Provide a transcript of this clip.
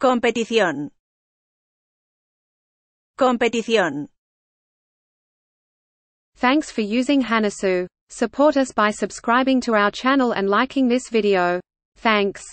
Competición. Competición. Thanks for using Hanasu. Support us by subscribing to our channel and liking this video. Thanks.